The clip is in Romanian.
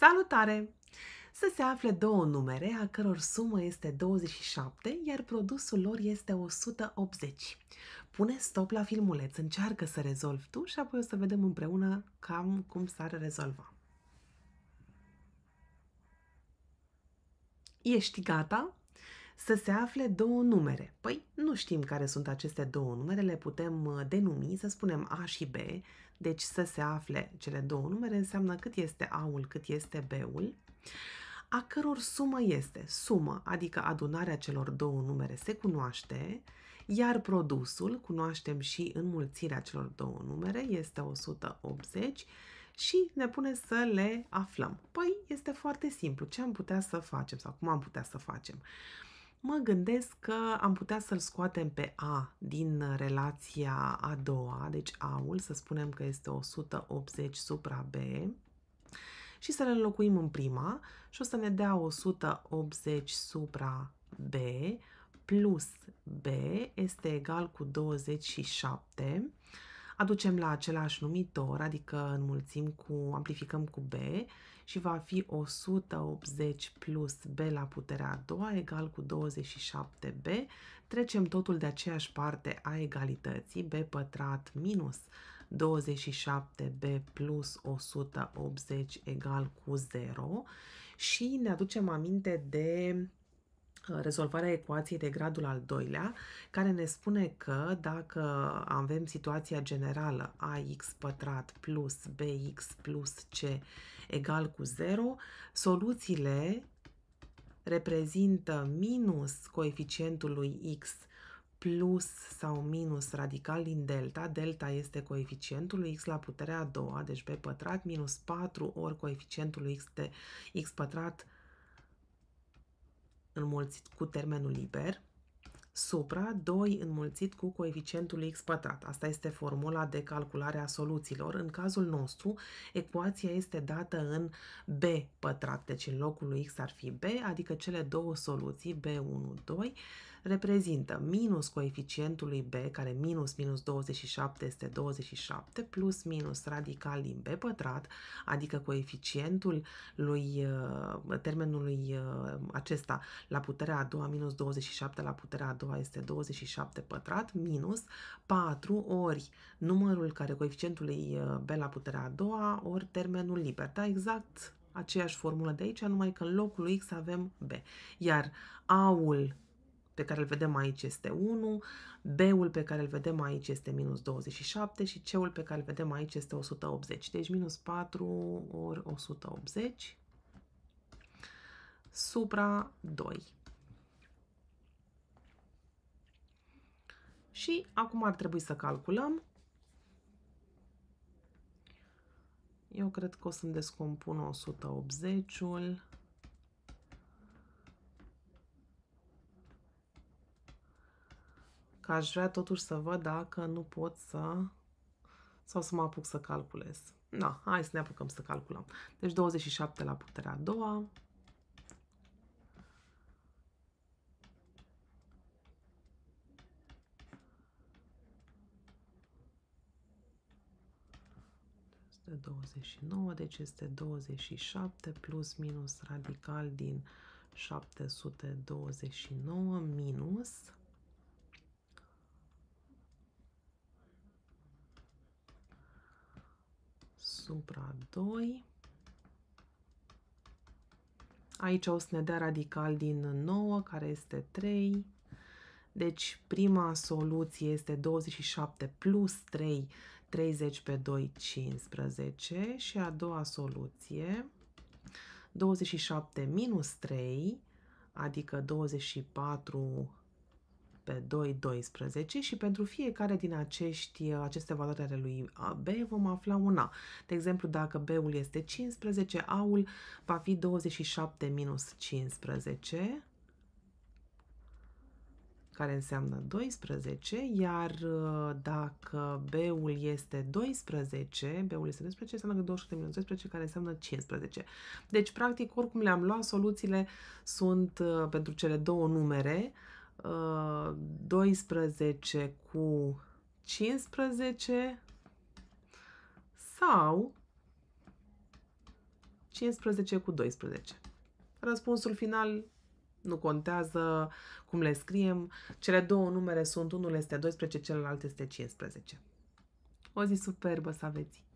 Salutare! Să se afle două numere, a căror sumă este 27, iar produsul lor este 180. Pune stop la filmuleț, încearcă să rezolvi tu și apoi o să vedem împreună cam cum s-ar rezolva. Ești gata? să se afle două numere. Păi nu știm care sunt aceste două numere, le putem uh, denumi, să spunem A și B, deci să se afle cele două numere înseamnă cât este A-ul, cât este B-ul, a căror sumă este sumă, adică adunarea celor două numere se cunoaște, iar produsul, cunoaștem și înmulțirea celor două numere, este 180 și ne pune să le aflăm. Păi este foarte simplu, ce am putea să facem sau cum am putea să facem mă gândesc că am putea să-l scoatem pe A din relația a doua, deci A-ul, să spunem că este 180 supra B, și să-l înlocuim în prima și o să ne dea 180 supra B plus B este egal cu 27. Aducem la același numitor, adică înmulțim cu, amplificăm cu B și va fi 180 plus B la puterea a doua egal cu 27B. Trecem totul de aceeași parte a egalității, B pătrat minus 27b plus 180 egal cu 0 și ne aducem aminte de rezolvarea ecuației de gradul al doilea, care ne spune că dacă avem situația generală ax pătrat plus bx plus c egal cu 0, soluțiile reprezintă minus coeficientul lui x plus sau minus radical din delta. Delta este coeficientul lui x la puterea a doua, deci b pătrat minus 4 ori coeficientul lui x de x pătrat înmulțit cu termenul liber, supra 2 înmulțit cu coeficientul x pătrat. Asta este formula de calculare a soluțiilor. În cazul nostru, ecuația este dată în b pătrat, deci în locul lui x ar fi b, adică cele două soluții, b1, 2, reprezintă minus coeficientului B, care minus minus 27 este 27, plus minus radical din B pătrat, adică coeficientul lui uh, termenului uh, acesta la puterea a doua minus 27 la puterea a doua este 27 pătrat, minus 4 ori numărul care coeficientului uh, B la puterea a doua, ori termenul liber. Da, exact aceeași formulă de aici, numai că în locul lui X avem B. Iar A-ul pe care îl vedem aici este 1, B-ul pe care îl vedem aici este minus 27 și C-ul pe care îl vedem aici este 180. Deci minus 4 ori 180 supra 2. Și acum ar trebui să calculăm. Eu cred că o să-mi descompun 180-ul că aș vrea totuși să văd dacă nu pot să... sau să mă apuc să calculez. Da, hai să ne apucăm să calculăm. Deci 27 la puterea a doua. Este 29, deci este 27 plus minus radical din 729 minus supra 2. Aici o să ne dea radical din 9, care este 3. Deci prima soluție este 27 plus 3, 30 pe 2, 15. Și a doua soluție, 27 minus 3, adică 24 pe 2,12 și pentru fiecare din acești, aceste valori ale lui B vom afla una. De exemplu, dacă B-ul este 15, A-ul va fi 27 minus 15, care înseamnă 12, iar uh, dacă B-ul este 12, B-ul este 12, înseamnă că 27 minus 12, care înseamnă 15. Deci, practic, oricum le-am luat, soluțiile sunt uh, pentru cele două numere, 12 uh, cu 15 sau 15 cu 12. Răspunsul final nu contează cum le scriem. Cele două numere sunt, unul este 12, celălalt este 15. O zi superbă să aveți!